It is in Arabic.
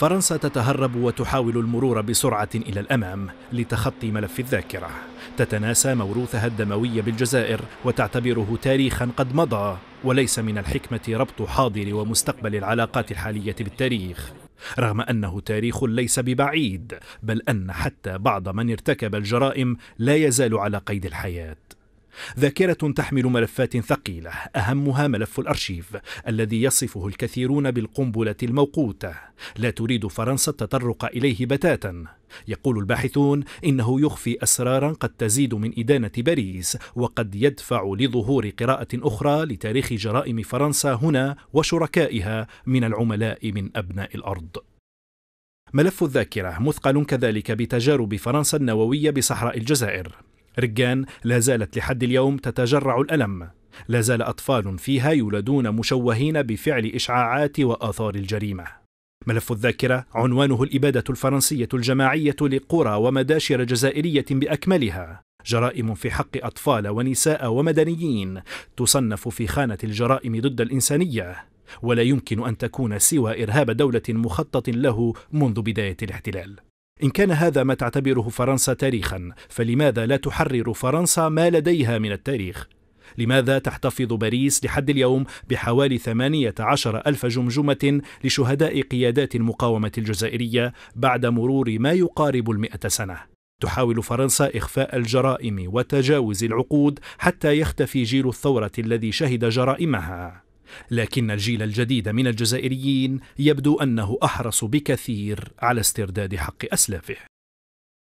فرنسا تتهرب وتحاول المرور بسرعة إلى الأمام لتخطي ملف الذاكرة تتناسى موروثها الدموي بالجزائر وتعتبره تاريخا قد مضى وليس من الحكمة ربط حاضر ومستقبل العلاقات الحالية بالتاريخ رغم أنه تاريخ ليس ببعيد بل أن حتى بعض من ارتكب الجرائم لا يزال على قيد الحياة ذاكرة تحمل ملفات ثقيلة أهمها ملف الأرشيف الذي يصفه الكثيرون بالقنبلة الموقوتة لا تريد فرنسا التطرق إليه بتاتا يقول الباحثون إنه يخفي أسرارا قد تزيد من إدانة باريس وقد يدفع لظهور قراءة أخرى لتاريخ جرائم فرنسا هنا وشركائها من العملاء من أبناء الأرض ملف الذاكرة مثقل كذلك بتجارب فرنسا النووية بصحراء الجزائر رجان لا زالت لحد اليوم تتجرع الألم لا زال أطفال فيها يولدون مشوهين بفعل إشعاعات وآثار الجريمة ملف الذاكرة عنوانه الإبادة الفرنسية الجماعية لقرى ومداشر جزائرية بأكملها جرائم في حق أطفال ونساء ومدنيين تصنف في خانة الجرائم ضد الإنسانية ولا يمكن أن تكون سوى إرهاب دولة مخطط له منذ بداية الاحتلال إن كان هذا ما تعتبره فرنسا تاريخا فلماذا لا تحرر فرنسا ما لديها من التاريخ؟ لماذا تحتفظ باريس لحد اليوم بحوالي 18 ألف جمجمة لشهداء قيادات المقاومة الجزائرية بعد مرور ما يقارب المئة سنة؟ تحاول فرنسا إخفاء الجرائم وتجاوز العقود حتى يختفي جيل الثورة الذي شهد جرائمها لكن الجيل الجديد من الجزائريين يبدو انه احرص بكثير على استرداد حق اسلافه